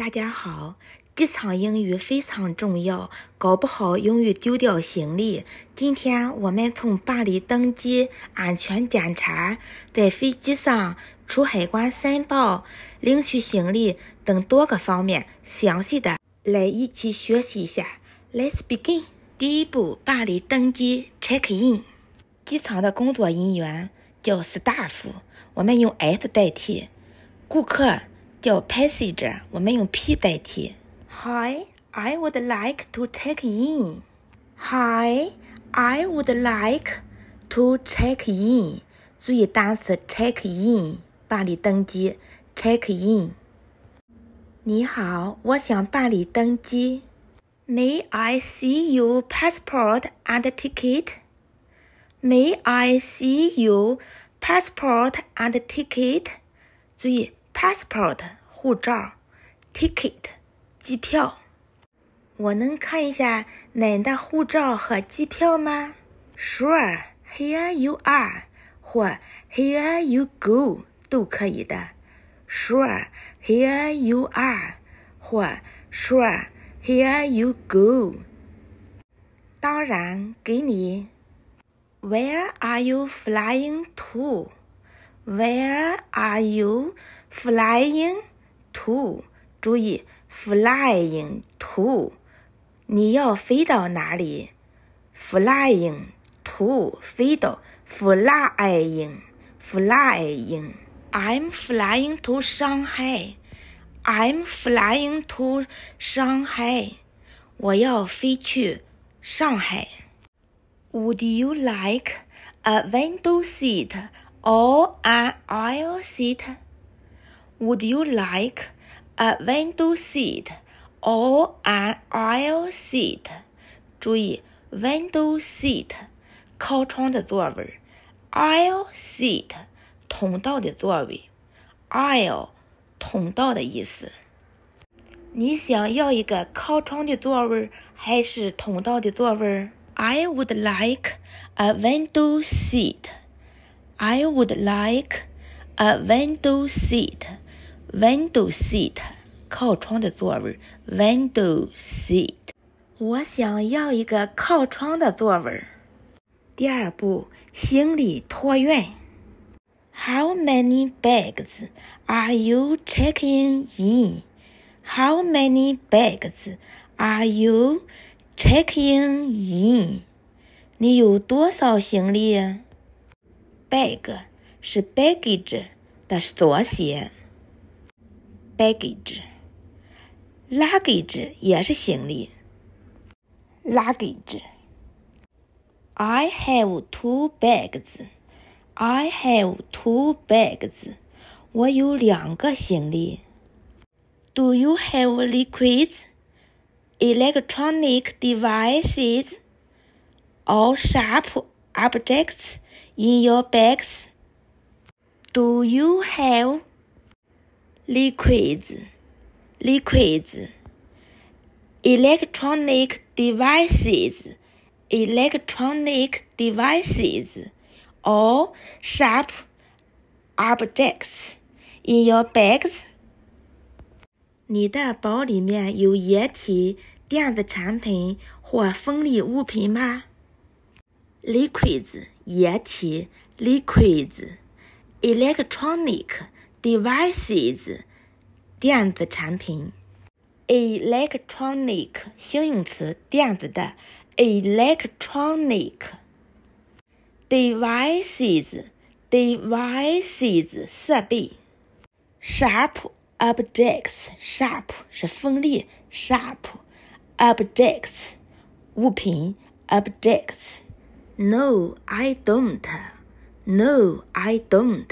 大家好，机场英语非常重要，搞不好英语丢掉行李。今天我们从办理登机、安全检查、在飞机上、出海关申报、领取行李等多个方面，详细的来一起学习一下。Let's begin。第一步，办理登机 （check in）。机场的工作人员叫 staff，我们用 s 代替。顾客。叫 passage，我们用 p 代替。Hi, I would like to check in. Hi, I would like to check in. 注意单词 check in，办理登机。check in。你好，我想办理登机。May I see your passport and ticket? May I see your passport and ticket? 注意 passport 护照，ticket 机票。我能看一下您的护照和机票吗？Sure, here you are，或 Here you go 都可以的。Sure, here you are，或 Sure, here you go。当然，给你。Where are you flying to？where are you flying to？注意，flying to，你要飞到哪里？Flying to，飞到，flying，flying。I'm flying to Shanghai. I'm flying to Shanghai. 我要飞去上海。Would you like a window seat or an aisle seat? Would you like a window seat or an aisle seat? 注意，window seat 靠窗的座位，aisle seat 通道的座位，aisle 通道的意思。你想要一个靠窗的座位还是通道的座位？I would like a window seat. I would like a window seat. Window seat，靠窗的座位。Window seat，我想要一个靠窗的座位。第二步，行李托运。How many bags are you checking in? How many bags are you checking in? 你有多少行李？bag 是 baggage 的缩写，baggage，luggage I have two bags. I have two bags. 我有两个行李。Do you have liquids, electronic devices, or sharp objects in your bags? Do you have liquids? Liquids. Electronic devices. Electronic devices. Or sharp objects in your bags. 你的包里面有液体电子产品或锋利物品吗？liquids 液体 liquids electronic devices 电子产品 electronic 形容词电子的 electronic devices devices 设备 sharp objects sharp 是锋利 sharp objects 物品 objects no, I don't. No, I don't.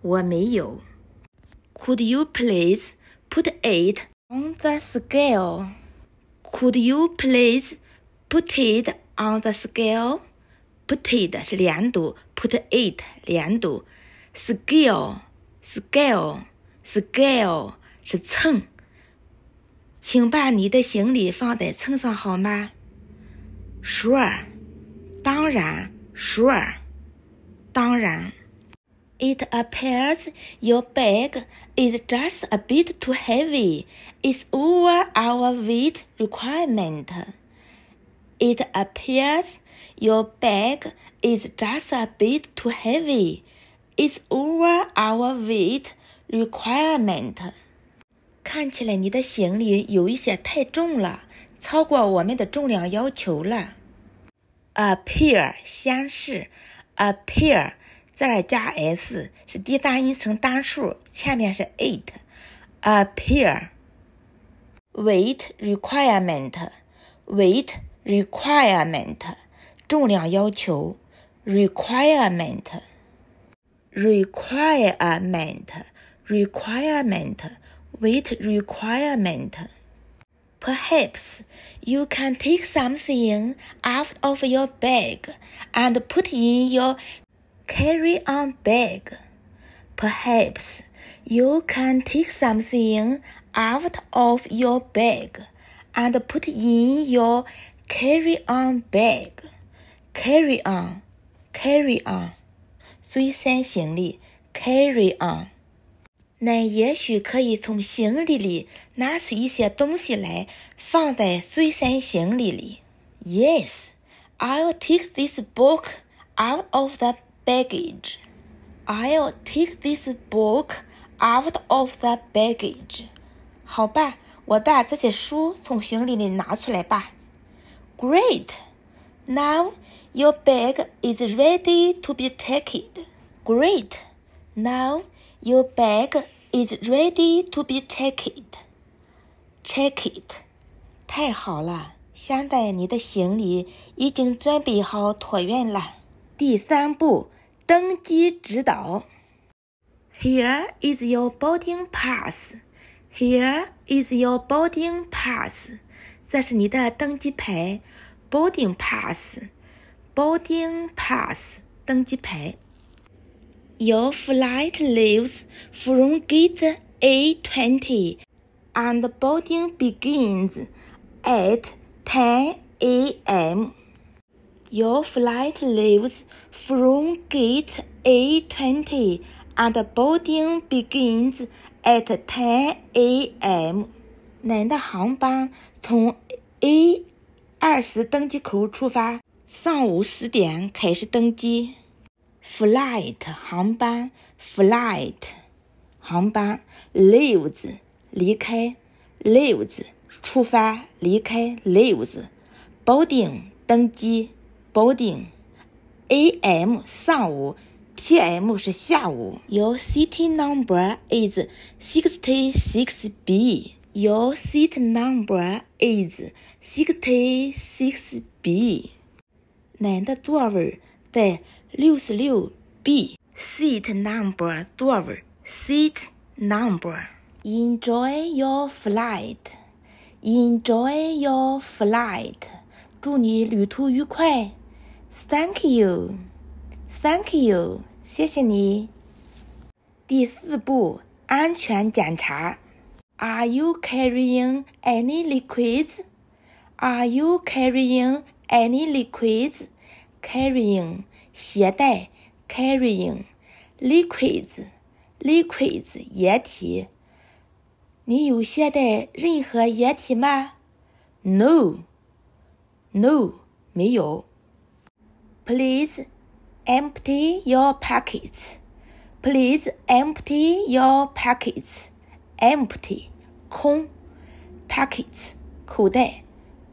我没有。Could you please put it on the scale? Could you please put it on the scale? Put it 是连读，put it 连读。Scale, scale, scale 是秤。请把你的行李放在秤上好吗？Sure. 当然，sure，当然。It appears your bag is just a bit too heavy. It's over our weight requirement. It appears your bag is just a bit too heavy. It's over our weight requirement. 看起来你的行李有一些太重了，超过我们的重量要求了。appear 显示，appear 再加 s 是第三人称单数，前面是 it。appear weight requirement weight requirement 重量要求，requirement requirement requirement weight requirement。Perhaps you can take something out of your bag and put in your carry on bag. Perhaps you can take something out of your bag and put in your carry on bag. Carry on, carry on. carry on。那也许可以从行李里拿出一些东西来放在随身行李里 yes i I'll take this book out of the baggage. I'll take this book out of the baggage. 好吧，我把这些书从行李里拿出来吧。Great. Now your bag is ready to be taken. Great. Now your bag is ready to be checked. Check it. 太好了，现在你的行李已经准备好托运了。第三步，登机指导。Here is your boarding pass. Here is your boarding pass. 这是你的登机牌，boarding pass. pass，boarding pass，登机牌。your flight leaves from gate A20 and boarding begins at 10 a.m. Your flight leaves from gate A20 and boarding begins at 10 a.m. 您的航班从 A 二十登机口出发，上午十点开始登机。Flight 航班，flight 航班，leaves 离开，leaves 出发离开，leaves boarding 登机，boarding a.m 上午，p.m 是下午。Your seat number is sixty-six B。Your seat number is sixty-six B。男的座位在。六十六 B seat number twelve seat number. Enjoy your flight. Enjoy your flight. 祝你旅途愉快。Thank you. Thank you. 谢谢你。第四步，安全检查。Are you carrying any liquids? Are you carrying any liquids? Carrying 携带 （carrying）、liquids、liquids 液体。你有携带任何液体吗？No。No，没有。Please empty your pockets. Please empty your pockets. Empty，空。Pockets，口袋。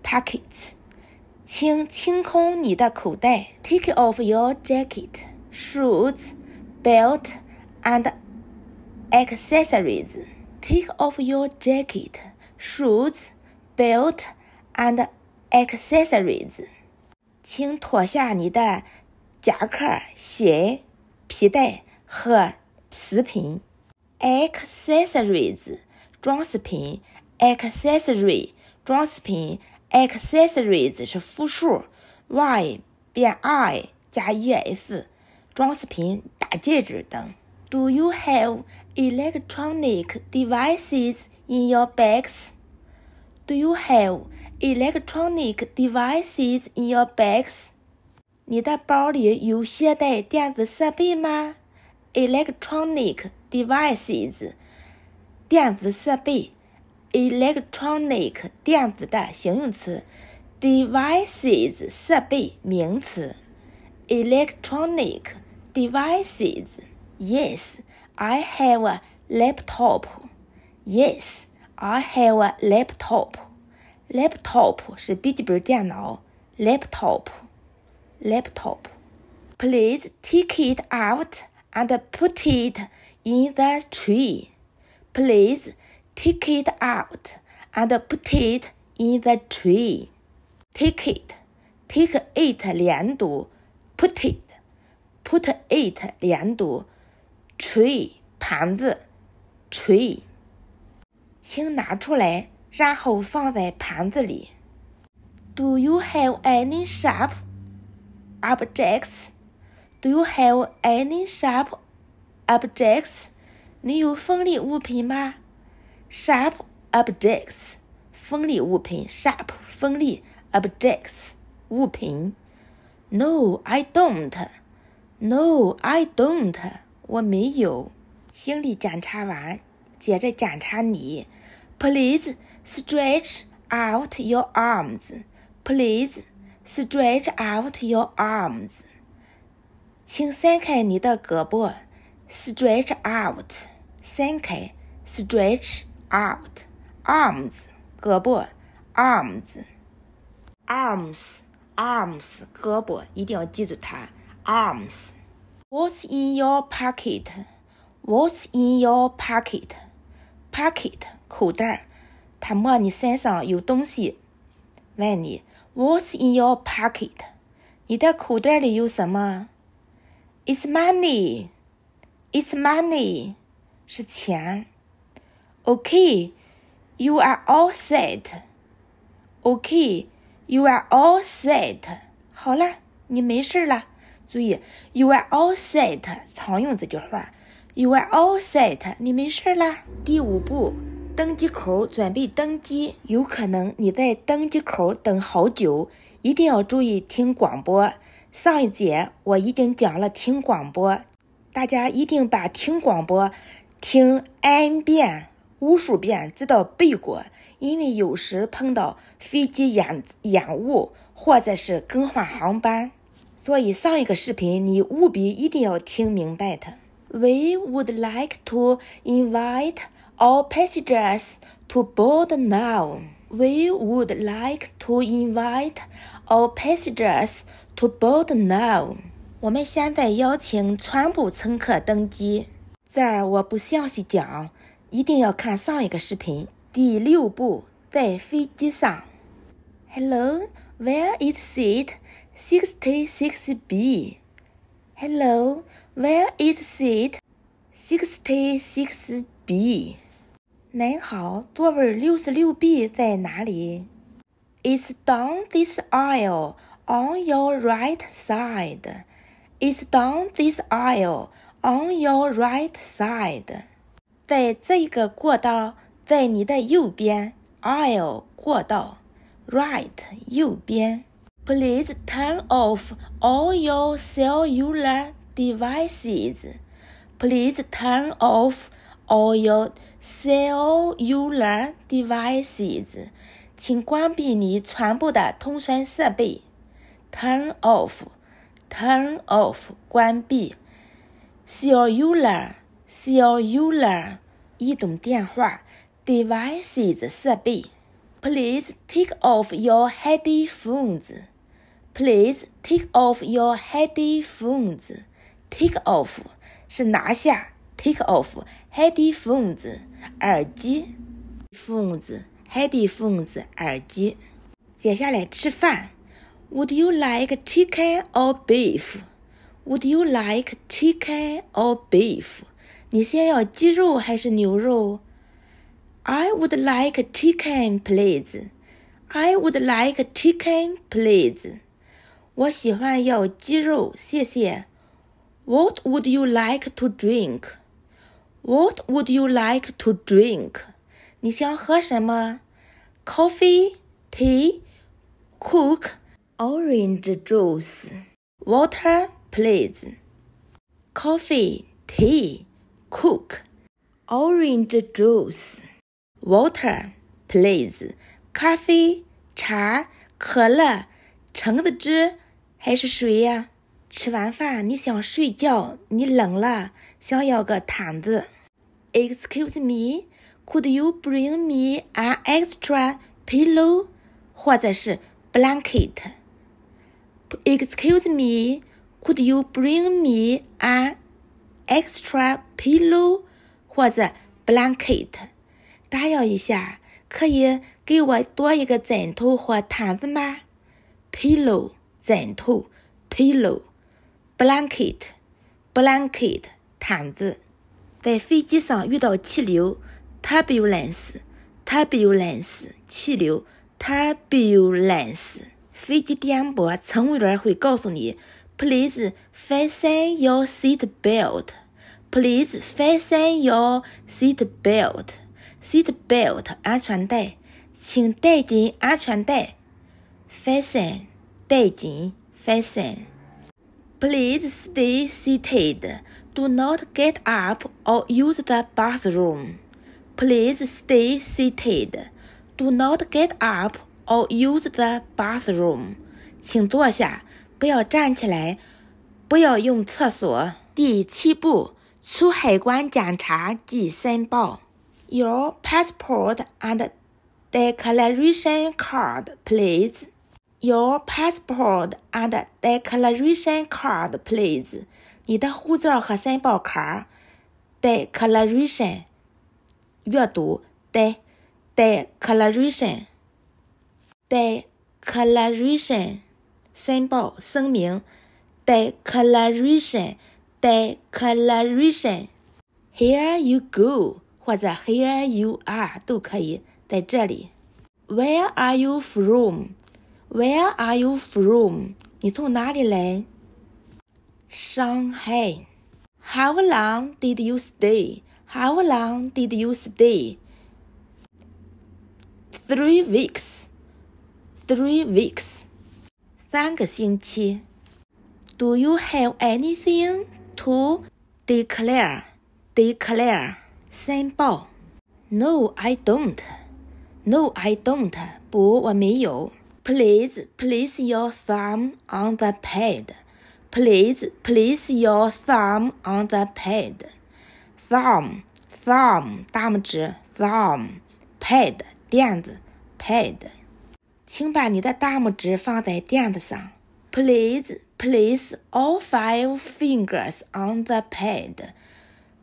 Pockets。请清空你的口袋。Take off your jacket, shoes, belt, and accessories. Take off your jacket, shoes, belt, and accessories. 请脱下你的夹克、鞋、皮带和瓷品。Accessories，装饰品。Accessory，装饰品。Accessories 是复数，y 变 i 加 es，装饰品、大戒指等。Do you have electronic devices in your bags? Do you have electronic devices in your bags? 你的包里有携带电子设备吗？Electronic devices，电子设备。electronic 电子的形容词，devices 设备名词，electronic devices。Yes, I have a laptop. Yes, I have a laptop. Laptop 是笔记本电脑，laptop Please take it out and put it in the tree. Please. Take it out and put it in the tray. Take it, take it 连读，put it, put it 连读，tray 盘子，tray。请拿出来，然后放在盘子里。Do you have any sharp objects? Do you have any sharp objects? 你有锋利物品吗？Sharp No, I don't. No, I don't. 我没有。心理检查完，接着检查你。Please stretch out your arms. Please stretch out your arms. 请伸开你的胳膊。Stretch out. 伸开。Stretch。Out arms，胳膊，arms，arms，arms，胳膊，一定要记住它。Arms。What's in your pocket? What's in your pocket? Pocket，口袋。他摸你身上有东西，问你 What's in your pocket? 你的口袋里有什么？It's money. It's money，是钱。Okay, you are all set. Okay, you are all set. 好了，你没事儿了。注意，you are all set，常用这句话。You are all set，你没事儿了。第五步，登机口准备登机。有可能你在登机口等好久，一定要注意听广播。上一节我已经讲了听广播，大家一定把听广播、听 n 遍。无数遍，直到背过。因为有时碰到飞机延延误，或者是更换航班，所以上一个视频你务必一定要听明白它。We would like to invite all passengers to board now. We would like to invite all passengers to board now. 我们现在邀请全部乘客登机。这儿我不详细讲。一定要看上一个视频。第六步，在飞机上。Hello, where is seat sixty six B? Hello, where is seat sixty six B? 您好，座位六十六 B？It's down this aisle on your right side. It's down this aisle on your right side. 在这个过道，在你的右边，aisle 过道，right 右边。Please turn off all your cellular devices. Please turn off all your cellular devices. 请关闭你全部的通讯设备。Turn off, turn off，关闭。Cellular。Cellular 移动电话 devices 设备。Please take off your headphones. Please take off your headphones. Take off 是拿下。Take off headphones 耳机。Headphones headphones 耳机。接下来吃饭。Would you like chicken or beef? Would you like chicken or beef? 你先要鸡肉还是牛肉？I would like a chicken, please. I would like a chicken, please. 我喜欢要鸡肉，谢谢。What would you like to drink? What would you like to drink? 你想喝什么？Coffee, tea, cook, orange juice, water, please. Coffee, tea cook, orange juice, water, please, Coffee, 咖啡、茶、可乐、橙子汁还是水呀？吃完饭你想睡觉，你冷了，想要个毯子。Excuse me, could you bring me an extra pillow？或者是 blanket？Excuse me, could you bring me an extra pillow 或者 blanket。打扰一下，可以给我多一个枕头或毯子吗？pillow 枕头，pillow，blanket blanket 毯子。在飞机上遇到气流 turbulence turbulence 气流 turbulence，飞机颠簸，乘务员会告诉你。Please fasten your seat belt. Please fasten your seat belt. Seat belt 安全带，请带紧安全带。Fasten 带紧，fasten. Please stay seated. Do not get up or use the bathroom. Please stay seated. Do not get up or use the bathroom. 请坐下，不要站起来，不要用厕所。第七步。出海关检查及申报。Your passport and declaration card, please. Your passport and declaration card, please. 你的护照和申报卡。Declaration. 阅读 d e claration. Declaration. 申报声明。Declaration. Here you go，或者 Here you are 都可以，在这里。Where are you from？Where are you from？你从哪里来？Shanghai。How long did you stay? How long did you stay? Three weeks, three Do you have anything? to declare, declare, no I don't. No, I don't. please place your thumb on the pad. Please place your thumb on the pad. Thumb, thumb, thumb pad, 垫子，pad。请把你的大拇指放在垫子上。Please Place all five fingers on the pad.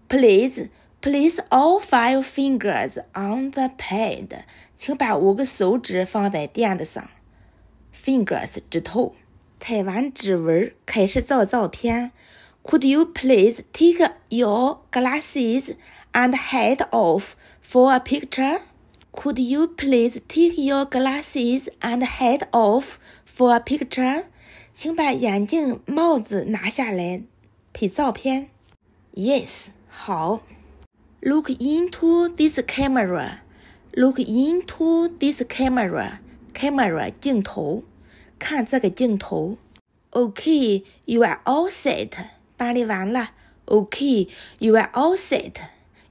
Please place all five fingers on the pad. 请把五个手指放在垫子上。Fingers 指头。ถ่าย完指纹，开始照照片。Could you please take your glasses and hat off for a picture? Could you please take your glasses and hat off for a picture? 请把眼镜、帽子拿下来，拍照片。Yes，好。Look into this camera。Look into this camera。Camera 镜头，看这个镜头。OK，you are all set。办理完了。OK，you are all set。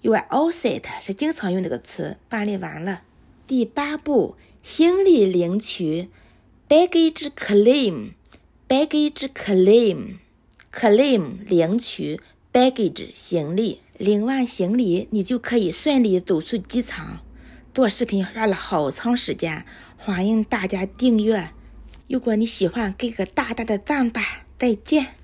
You are all set 是经常用这个词。办理完了。第八步，行李领取。Baggage claim。Baggage claim，claim 领取，baggage 行李，领完行李你就可以顺利走出机场。做视频花了好长时间，欢迎大家订阅。如果你喜欢，给个大大的赞吧！再见。